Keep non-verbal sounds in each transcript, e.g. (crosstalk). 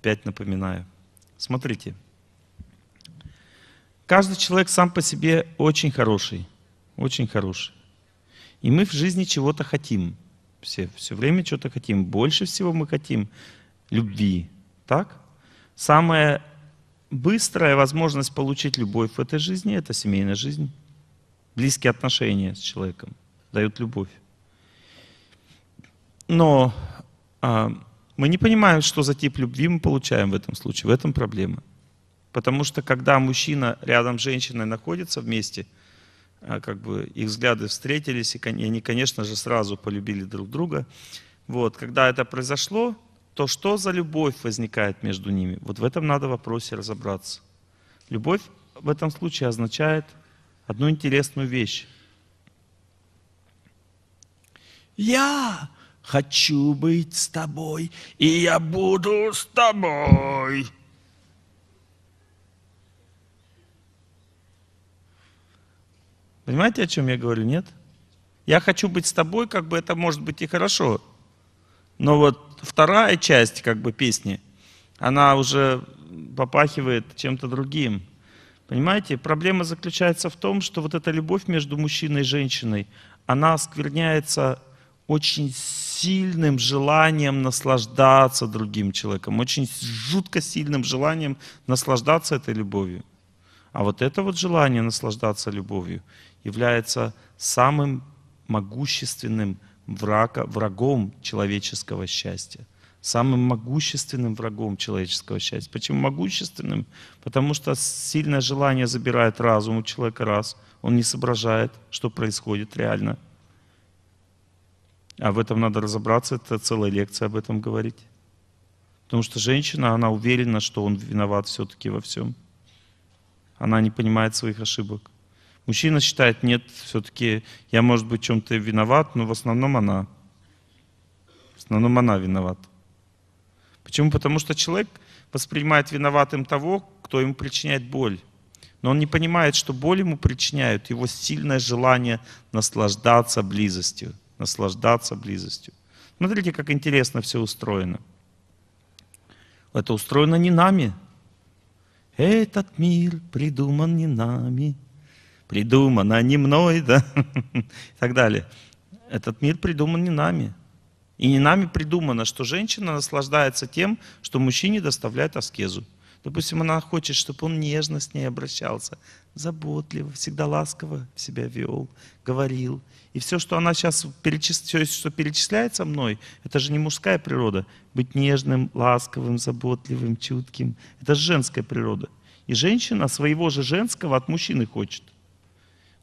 Опять напоминаю. Смотрите. Каждый человек сам по себе очень хороший. Очень хороший. И мы в жизни чего-то хотим. Все, все время что-то хотим. Больше всего мы хотим любви. Так? Самая быстрая возможность получить любовь в этой жизни – это семейная жизнь. Близкие отношения с человеком дают любовь. Но а, мы не понимаем, что за тип любви мы получаем в этом случае, в этом проблема. Потому что когда мужчина рядом с женщиной находится вместе, а, как бы их взгляды встретились, и они, конечно же, сразу полюбили друг друга. Вот, когда это произошло, то что за любовь возникает между ними? Вот в этом надо в вопросе разобраться. Любовь в этом случае означает одну интересную вещь. Я хочу быть с тобой, и я буду с тобой. Понимаете, о чем я говорю, нет? Я хочу быть с тобой, как бы это может быть и хорошо. Но вот вторая часть как бы песни, она уже попахивает чем-то другим. Понимаете, проблема заключается в том, что вот эта любовь между мужчиной и женщиной, она оскверняется очень сильным желанием наслаждаться другим человеком, очень жутко сильным желанием наслаждаться этой любовью. А вот это вот желание наслаждаться любовью является самым могущественным врага, врагом человеческого счастья. Самым могущественным врагом человеческого счастья. Почему могущественным? Потому что сильное желание забирает разум у человека раз, он не соображает, что происходит реально – а в этом надо разобраться, это целая лекция об этом говорить. Потому что женщина, она уверена, что он виноват все-таки во всем. Она не понимает своих ошибок. Мужчина считает, нет, все-таки я, может быть, чем-то виноват, но в основном она. В основном она виноват. Почему? Потому что человек воспринимает виноватым того, кто ему причиняет боль. Но он не понимает, что боль ему причиняют его сильное желание наслаждаться близостью наслаждаться близостью. Смотрите, как интересно все устроено. Это устроено не нами. Этот мир придуман не нами. Придумано а не мной, да, (laughs) и так далее. Этот мир придуман не нами. И не нами придумано, что женщина наслаждается тем, что мужчине доставляет аскезу. Допустим, она хочет, чтобы он нежно с ней обращался, заботливо, всегда ласково себя вел, говорил. И все, что она сейчас перечисляет все, что перечисляется мной, это же не мужская природа. Быть нежным, ласковым, заботливым, чутким. Это же женская природа. И женщина своего же женского от мужчины хочет.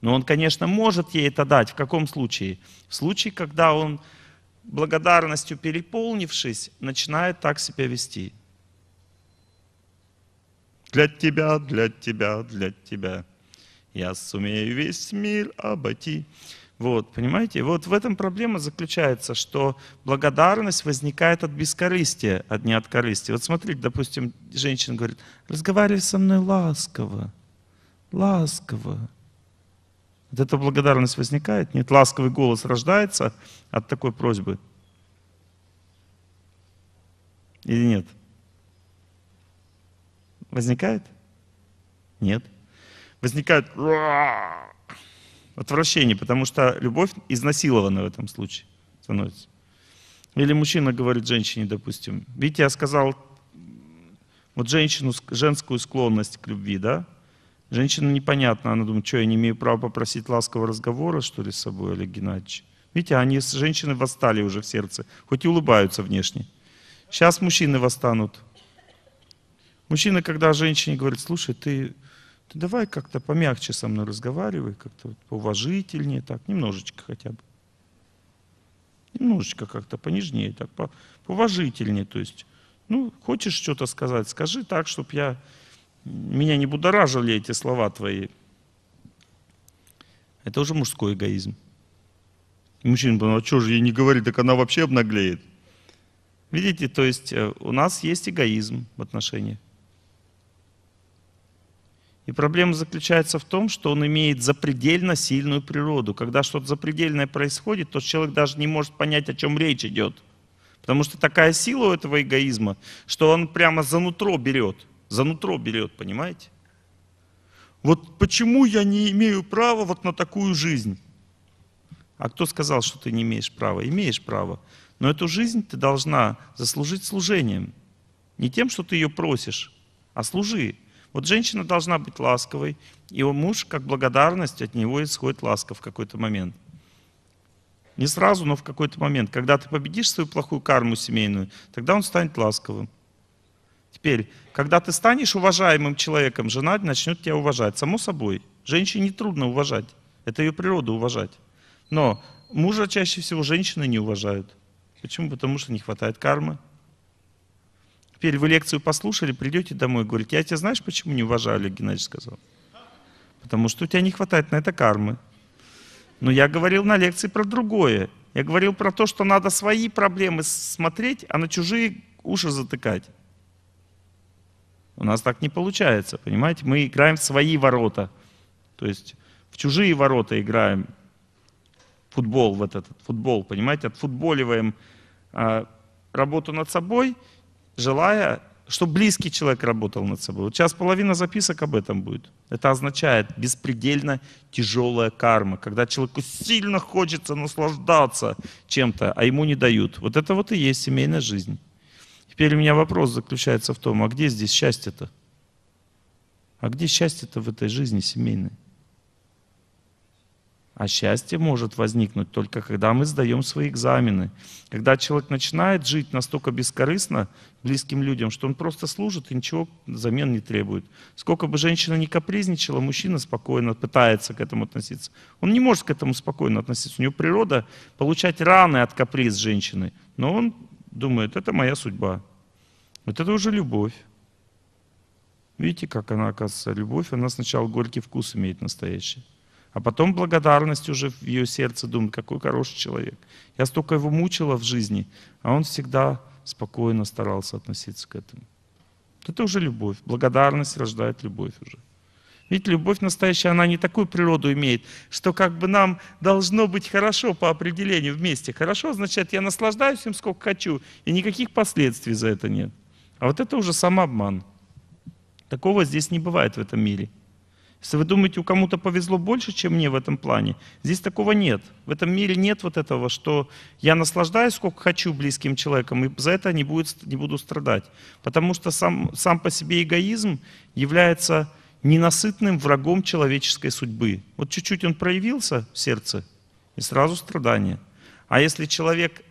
Но он, конечно, может ей это дать. В каком случае? В случае, когда он благодарностью переполнившись, начинает так себя вести. Для тебя, для тебя, для тебя. Я сумею весь мир обойти. Вот, понимаете? Вот в этом проблема заключается, что благодарность возникает от бескорыстия, а не от корысти. Вот смотрите, допустим, женщина говорит, разговаривай со мной ласково, ласково. Вот эта благодарность возникает? Нет, ласковый голос рождается от такой просьбы? Или нет? Возникает? Нет. Возникает отвращение, потому что любовь изнасилована в этом случае становится. Или мужчина говорит женщине, допустим. Видите, я сказал вот женщину, женскую склонность к любви, да? Женщина непонятно, она думает, что я не имею права попросить ласкового разговора, что ли, с собой, Олег Геннадьевич? Видите, они, с женщиной восстали уже в сердце, хоть и улыбаются внешне. Сейчас мужчины восстанут. Мужчина, когда женщине говорит, слушай, ты, ты давай как-то помягче со мной разговаривай, как-то вот поуважительнее, так, немножечко хотя бы. Немножечко как-то понежнее, так, по, поуважительнее, то есть, ну, хочешь что-то сказать, скажи так, чтобы я, меня не будоражили эти слова твои. Это уже мужской эгоизм. И мужчина подумал, а что же ей не говорит, так она вообще обнаглеет. Видите, то есть э, у нас есть эгоизм в отношениях. И проблема заключается в том, что он имеет запредельно сильную природу. Когда что-то запредельное происходит, то человек даже не может понять, о чем речь идет. Потому что такая сила у этого эгоизма, что он прямо за нутро берет. За нутро берет, понимаете? Вот почему я не имею права вот на такую жизнь? А кто сказал, что ты не имеешь права? Имеешь право. Но эту жизнь ты должна заслужить служением. Не тем, что ты ее просишь, а служи вот женщина должна быть ласковой, и муж, как благодарность, от него исходит ласка в какой-то момент. Не сразу, но в какой-то момент. Когда ты победишь свою плохую карму семейную, тогда он станет ласковым. Теперь, когда ты станешь уважаемым человеком, жена начнет тебя уважать. Само собой. Женщине трудно уважать. Это ее природа уважать. Но мужа чаще всего женщины не уважают. Почему? Потому что не хватает кармы. Теперь вы лекцию послушали, придете домой и говорите, я тебя знаешь, почему не уважаю, Олег Геннадьевич сказал? Потому что у тебя не хватает на это кармы. Но я говорил на лекции про другое. Я говорил про то, что надо свои проблемы смотреть, а на чужие уши затыкать. У нас так не получается, понимаете? Мы играем в свои ворота. То есть в чужие ворота играем. Футбол, вот этот футбол, понимаете? Отфутболиваем а, работу над собой – желая, чтобы близкий человек работал над собой. Вот сейчас половина записок об этом будет. Это означает беспредельно тяжелая карма, когда человеку сильно хочется наслаждаться чем-то, а ему не дают. Вот это вот и есть семейная жизнь. Теперь у меня вопрос заключается в том, а где здесь счастье-то? А где счастье-то в этой жизни семейной? А счастье может возникнуть только когда мы сдаем свои экзамены. Когда человек начинает жить настолько бескорыстно близким людям, что он просто служит и ничего взамен не требует. Сколько бы женщина ни капризничала, мужчина спокойно пытается к этому относиться. Он не может к этому спокойно относиться. У него природа получать раны от каприз женщины. Но он думает, это моя судьба. Вот это уже любовь. Видите, как она, оказывается, любовь, она сначала горький вкус имеет настоящий. А потом благодарность уже в ее сердце думает, какой хороший человек. Я столько его мучила в жизни, а он всегда спокойно старался относиться к этому. Это уже любовь. Благодарность рождает любовь уже. Ведь любовь настоящая, она не такую природу имеет, что как бы нам должно быть хорошо по определению вместе. Хорошо означает, я наслаждаюсь им сколько хочу, и никаких последствий за это нет. А вот это уже самообман. Такого здесь не бывает в этом мире. Если вы думаете, у кому-то повезло больше, чем мне в этом плане, здесь такого нет. В этом мире нет вот этого, что я наслаждаюсь сколько хочу близким человеком, и за это не, будет, не буду страдать. Потому что сам, сам по себе эгоизм является ненасытным врагом человеческой судьбы. Вот чуть-чуть он проявился в сердце, и сразу страдания. А если человек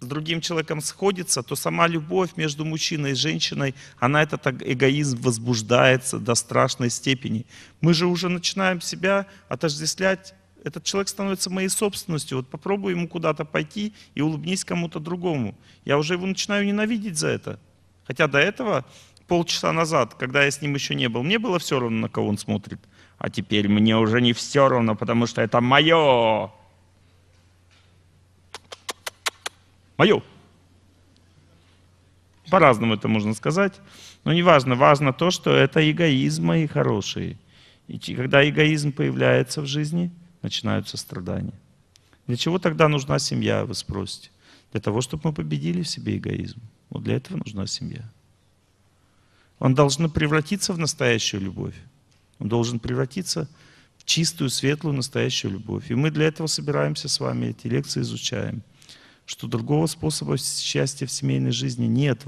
с другим человеком сходится, то сама любовь между мужчиной и женщиной, она этот эгоизм возбуждается до страшной степени. Мы же уже начинаем себя отождествлять этот человек становится моей собственностью. Вот попробуй ему куда-то пойти и улыбнись кому-то другому. Я уже его начинаю ненавидеть за это. Хотя до этого, полчаса назад, когда я с ним еще не был, мне было все равно, на кого он смотрит. А теперь мне уже не все равно, потому что это мое. мое. По-разному это можно сказать, но не важно. Важно то, что это эгоизм мои хорошие. И когда эгоизм появляется в жизни, начинаются страдания. Для чего тогда нужна семья, вы спросите? Для того, чтобы мы победили в себе эгоизм. Вот для этого нужна семья. Он должен превратиться в настоящую любовь. Он должен превратиться в чистую, светлую, настоящую любовь. И мы для этого собираемся с вами, эти лекции изучаем что другого способа счастья в семейной жизни нет.